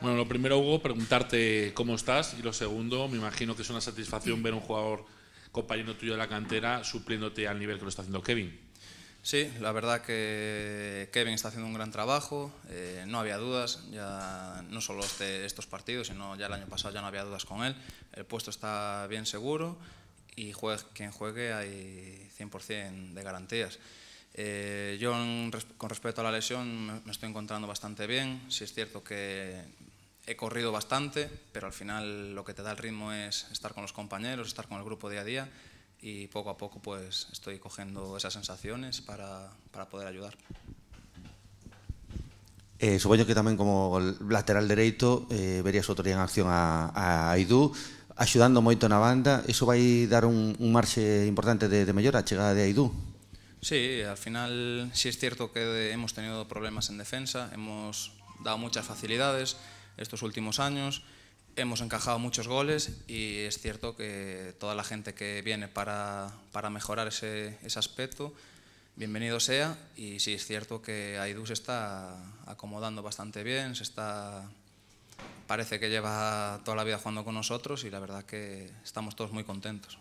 Bueno, lo primero, Hugo, preguntarte cómo estás. Y lo segundo, me imagino que es una satisfacción ver un jugador compañero tuyo de la cantera supliéndote al nivel que lo está haciendo Kevin. Sí, la verdad que Kevin está haciendo un gran trabajo, eh, no había dudas, ya no solo este, estos partidos, sino ya el año pasado ya no había dudas con él, el puesto está bien seguro y juegue, quien juegue hay 100% de garantías. Eh, yo con respecto a la lesión me estoy encontrando bastante bien, si es cierto que he corrido bastante, pero al final lo que te da el ritmo es estar con los compañeros, estar con el grupo día a día y poco a poco pues estoy cogiendo esas sensaciones para, para poder ayudar. Eh, supongo que también como lateral derecho... Eh, ...verías verías día en acción a, a Aidú mucho en la banda va a dar un, un importante de, de a llegada de Aidú Sí, al final sí es cierto que hemos tenido problemas en defensa hemos dado muchas facilidades estos últimos años. Hemos encajado muchos goles y es cierto que toda la gente que viene para, mejorar ese, aspecto bienvenido sea y sí es cierto que Aidú se está acomodando bastante bien, se está parece que lleva toda la vida jugando con nosotros y la verdad que estamos todos muy contentos.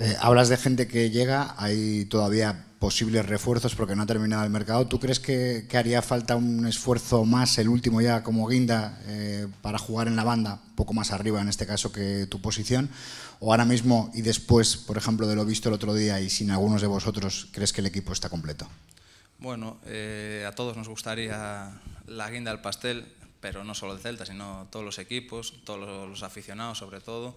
Eh, hablas de gente que llega, hay todavía posibles refuerzos porque no ha terminado el mercado. ¿Tú crees que, haría falta un esfuerzo más, el último ya como guinda, eh, para jugar en la banda, un poco más arriba en este caso que tu posición? ¿O ahora mismo y después, por ejemplo, de lo visto el otro día y sin algunos de vosotros, crees que el equipo está completo? Bueno, eh, a todos nos gustaría la guinda al pastel, pero no solo el Celta, sino todos los equipos, todos los aficionados sobre todo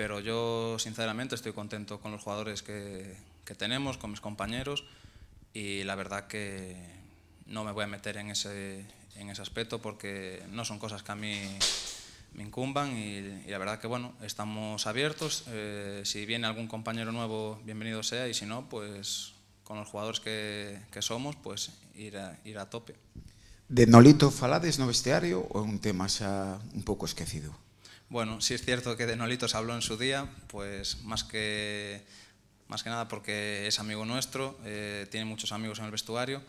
pero yo sinceramente estoy contento con los jugadores que, tenemos, con mis compañeros y la verdad que no me voy a meter en ese, en ese aspecto porque no son cosas que a mí me incumban y, la verdad que bueno, estamos abiertos, eh, si viene algún compañero nuevo, bienvenido sea y si no, pues con los jugadores que, somos, pues ir a, ir a tope. De Nolito falades no o o un tema un poco esquecido? Bueno, sí es cierto que de se habló en su día, pues más que, más que nada porque es amigo nuestro, eh, tiene muchos amigos en el vestuario,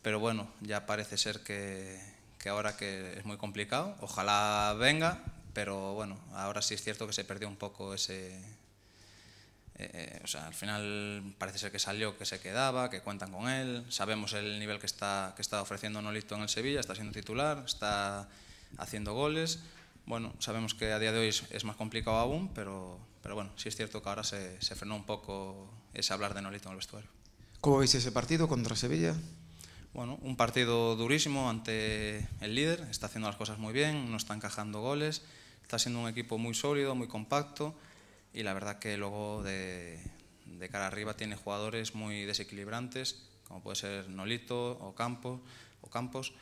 pero bueno, ya parece ser que, ahora que es muy complicado, ojalá venga, pero bueno, ahora sí es cierto que se perdió un poco ese, eh, eh, o sea, al final parece ser que salió, que se quedaba, que cuentan con él. Sabemos el nivel que está, que está ofreciendo Nolito en el Sevilla, está siendo titular, está haciendo goles bueno, sabemos que a día de hoy es, más complicado aún, pero, pero, bueno, sí es cierto que ahora se, frenó un poco ese hablar de Nolito en el vestuario. ¿Cómo veis ese partido contra Sevilla? Bueno, un partido durísimo ante el líder, está haciendo las cosas muy bien, no está encajando goles, está siendo un equipo muy sólido, muy compacto y la verdad que luego de, de cara arriba tiene jugadores muy desequilibrantes, como puede ser Nolito o Campos, o Campos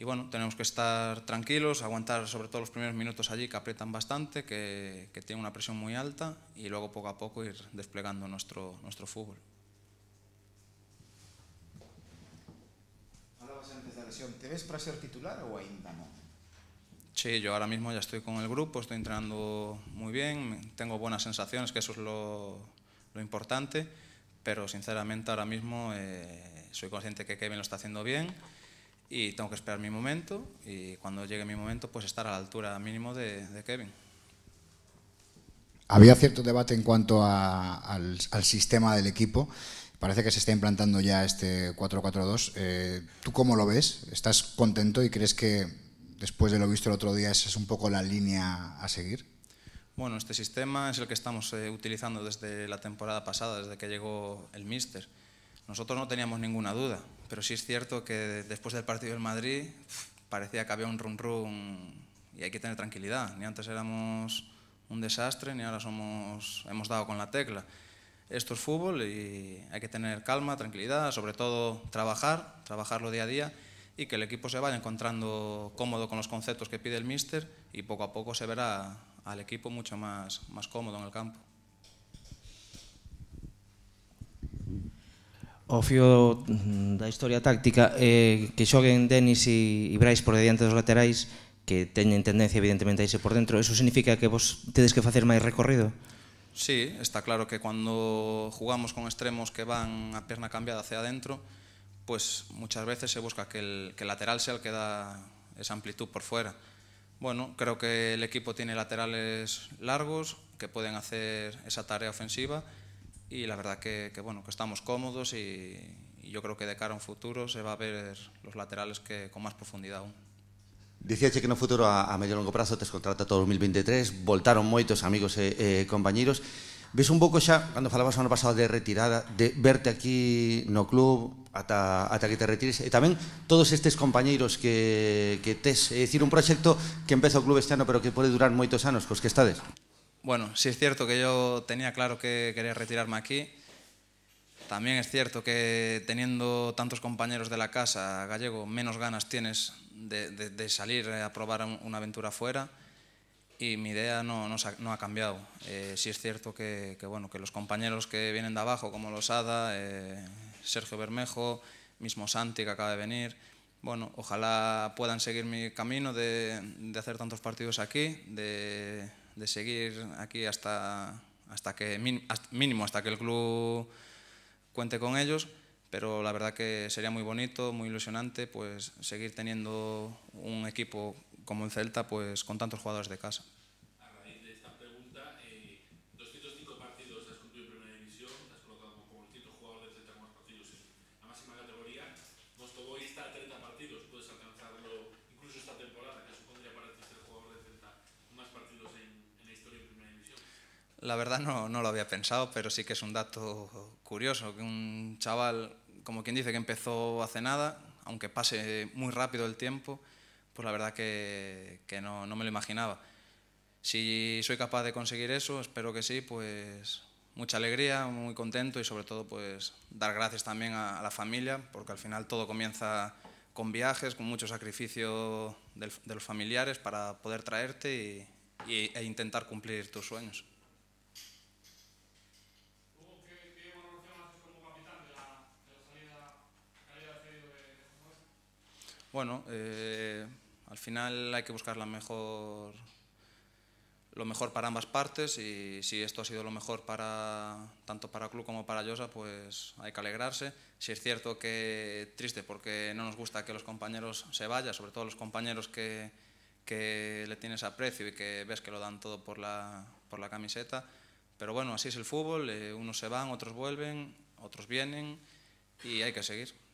y bueno, tenemos que estar tranquilos, aguantar sobre todo los primeros minutos allí que aprietan bastante, que, que tienen una presión muy alta y luego poco a poco ir desplegando nuestro, nuestro fútbol. Hablabas antes de la lesión, ¿te ves para ser titular o ainda no? Sí, yo ahora mismo ya estoy con el grupo, estoy entrenando muy bien, tengo buenas sensaciones, que eso es lo, lo importante, pero sinceramente ahora mismo eh, soy consciente que Kevin lo está haciendo bien y tengo que esperar mi momento y cuando llegue mi momento pues estar a la altura mínimo de, Kevin. Había cierto debate en cuanto al, sistema del equipo. Parece que se está implantando ya este 4-4-2. Eh, ¿Tú cómo lo ves? ¿Estás contento y crees que después de lo visto el otro día esa es un poco la línea a seguir? Bueno, este sistema es el que estamos eh, utilizando desde la temporada pasada, desde que llegó el míster. Nosotros no teníamos ninguna duda pero sí es cierto que después del partido del Madrid parecía que había un run rum y hay que tener tranquilidad. Ni antes éramos un desastre, ni ahora somos, hemos dado con la tecla. Esto es fútbol y hay que tener calma, tranquilidad, sobre todo trabajar, trabajarlo día a día y que el equipo se vaya encontrando cómodo con los conceptos que pide el míster y poco a poco se verá al equipo mucho más, más cómodo en el campo. O fío da historia táctica eh, que xoguen Denis y Bryce Brais por diante dos laterais que teñen tendencia evidentemente a irse por dentro eso significa que vos tedes que facer más recorrido? Sí, está claro que cuando jugamos con extremos que van a pierna cambiada hacia adentro pues muchas veces se busca que el, lateral sea el que da esa amplitud por fuera bueno, creo que el equipo tiene laterales largos que pueden hacer esa tarea ofensiva y la verdad que, que bueno, que estamos cómodos y, y, yo creo que de cara a un futuro se va a ver los laterales que, con más profundidad aún. Dicíache que no futuro a, a medio longo prazo tes contrata todo 2023, voltaron moitos amigos e, e compañeros. Ves un pouco xa, cando falabas ano pasado de retirada, de verte aquí no club ata, ata que te retires e tamén todos estes compañeiros que, que tes, é dicir, un proxecto que empeza o club este ano pero que pode durar moitos anos, cos que estades. Bueno, sí es cierto que yo tenía claro que quería retirarme aquí. También es cierto que teniendo tantos compañeros de la casa, gallego, menos ganas tienes de, salir a probar una aventura fuera y mi idea no, ha cambiado. Eh, sí es cierto que, bueno, que los compañeros que vienen de abajo, como los eh, Sergio Bermejo, mismo Santi que acaba de venir, bueno, ojalá puedan seguir mi camino de, de hacer tantos partidos aquí, de de seguir aquí hasta, hasta que, mínimo hasta que el club cuente con ellos, pero la verdad que sería muy bonito, muy ilusionante, pues seguir teniendo un equipo como el Celta, pues con tantos jugadores de casa. La verdad no, lo había pensado, pero sí que es un dato curioso, que un chaval, como quien dice, que empezó hace nada, aunque pase muy rápido el tiempo, pues la verdad que, no, me lo imaginaba. Si soy capaz de conseguir eso, espero que sí, pues mucha alegría, muy contento y sobre todo pues dar gracias también a, la familia, porque al final todo comienza con viajes, con mucho sacrificio de los familiares para poder traerte y, e intentar cumplir tus sueños. Bueno, eh, al final hay que buscar la mejor, lo mejor para ambas partes y si esto ha sido lo mejor para tanto para club como para Llosa, pues hay que alegrarse. Si es cierto que triste porque no nos gusta que los compañeros se vayan, sobre todo los compañeros que, le tienes aprecio y que ves que lo dan todo por la, camiseta. Pero bueno, así es el fútbol, eh, unos se van, otros vuelven, otros vienen y hay que seguir.